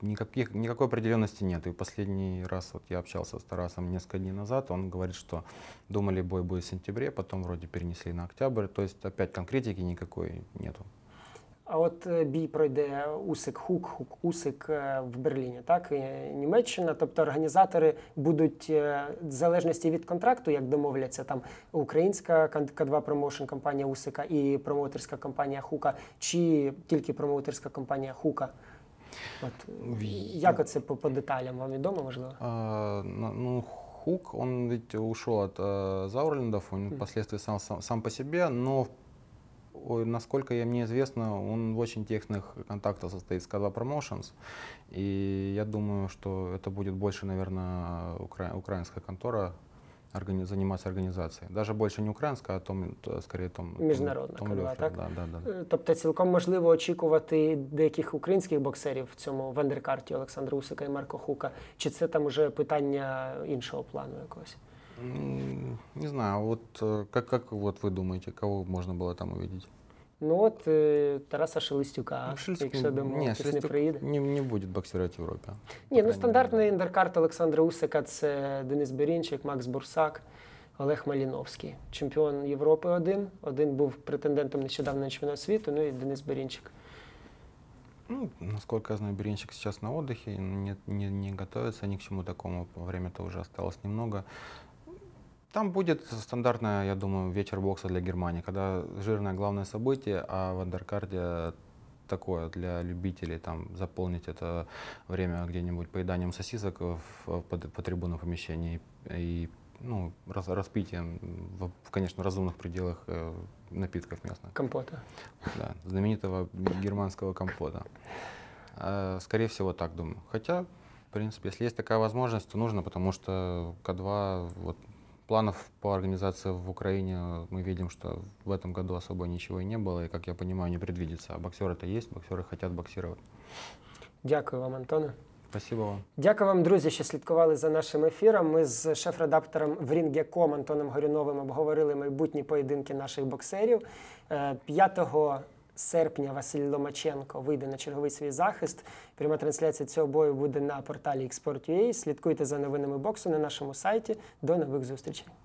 никаких, никакой определенности нет. И последний раз вот я общался с Тарасом несколько дней назад, он говорит, что думали бой будет в сентябре, потом вроде перенесли на октябрь, то есть опять конкретики никакой нету. А от е, бій пройде Усик, Хук, Хук, Усик е, в Берліні, так і Німеччина. Тобто організатори будуть е, в залежності від контракту, як домовляться там українська К2 промоушен компанія Усика і промоутерська компанія Хука, чи тільки промоутерська компанія Хука. От як це по, по деталям вам відомо можливо? А, ну, Хук, он ведь ушел от э, Заурлендов, он впоследствии сам, сам, сам по себе, но насколько я, мне известно, он в очень техных контактах состоит с Каза Promotions. И я думаю, что это будет больше, наверное, укра... украинская контора органи... заниматися організацією. Навіть більше не українська, а том, то, скоріше том, Міжнародна том, канала, так? Да, да, да. Э, тобто цілком можливо очікувати деяких українських боксерів в цьому вендеркарті Олександра Усика і Марко Хука. Чи це там уже питання іншого плану якогось? Не знаю, вот э, как, как вот вы думаете, кого можно было там увидеть? Ну вот э, Тараса Шелестюка, ну, Шелестюк, якщо думав, ні, Шелестюк не приїде. Не, не буде боксувати в Європі. Ні, ну стандартний ендеркарт Олександра Усика це Денис Берінчик, Макс Бурсак, Олег Маліновський. Чемпіон Європи один. Один був претендентом нещодавно на чемпіонат світу, ну і Денис Берінчик. Ну, насколько я знаю, Беринщик сейчас на отдыхе, не, не, не готовится ни к чему такому. Время-то уже осталось немного. Там будет стандартная, я думаю, вечер бокса для Германии, когда жирное главное событие, а в андеркарде такое для любителей, там, заполнить это время где-нибудь поеданием сосисок в, по, по трибунам помещений и ну, раз, распитием, в, конечно, разумных пределах э, напитков местных. Компота. Да, знаменитого германского компота. Э, скорее всего, так думаю. Хотя, в принципе, если есть такая возможность, то нужно, потому что К2 вот, Планов по организации в Украине мы видим, что в этом году особо ничего и не было, и, как я понимаю, не предвидится. А боксеры-то есть, боксеры хотят боксировать. Дякую вам, Антоне. Спасибо вам. Дякую вам, друзі, що слідкували за нашим ефіром. Ми з шеф-редактором Врінгеком Антоном Горюновим обговорили майбутні поєдинки наших боксерів. 5 е, серпня Василь Ломаченко вийде на черговий свій захист. Пряма трансляція цього бою буде на порталі Export.ua. Слідкуйте за новинами боксу на нашому сайті. До нових зустрічей.